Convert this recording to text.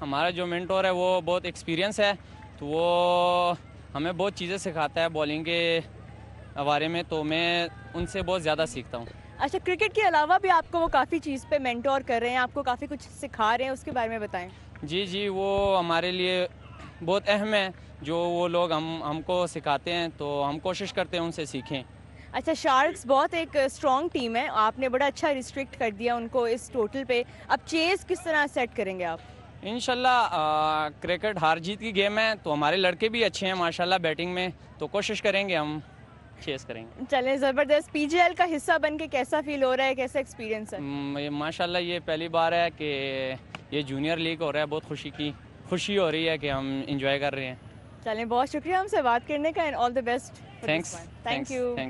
हमारा जो मेंटोर है वो बहुत एक्सपीरियंस है तो वो हमें बहुत चीज़ें सिखाता है बॉलिंग के बारे में तो मैं उनसे बहुत ज़्यादा सीखता हूँ अच्छा क्रिकेट के अलावा भी आपको वो काफ़ी चीज़ पे मेंटोर कर रहे हैं आपको काफ़ी कुछ सिखा रहे हैं उसके बारे में बताएं जी जी वो हमारे लिए बहुत अहम है जो वो लोग हम हमको सिखाते हैं तो हम कोशिश करते हैं उनसे सीखें अच्छा शार्क्स बहुत एक स्ट्रॉन्ग टीम है आपने बड़ा अच्छा रिस्ट्रिक्ट कर दिया उनको इस टोटल पे अब चेज़ किस तरह सेट करेंगे आप इनशाला क्रिकेट हार जीत की गेम है तो हमारे लड़के भी अच्छे हैं माशाल्लाह बैटिंग में तो कोशिश करेंगे हम चेस करेंगे चलें ज़बरदस्त पीजीएल का हिस्सा बन के कैसा फील हो रहा है कैसा एक्सपीरियंस है हम्म, माशाल्लाह ये पहली बार है कि ये जूनियर लीग हो रहा है बहुत खुशी की खुशी हो रही है कि हम इंजॉय कर रहे हैं चलें बहुत शुक्रिया हमसे बात करने का and all the best thanks thank you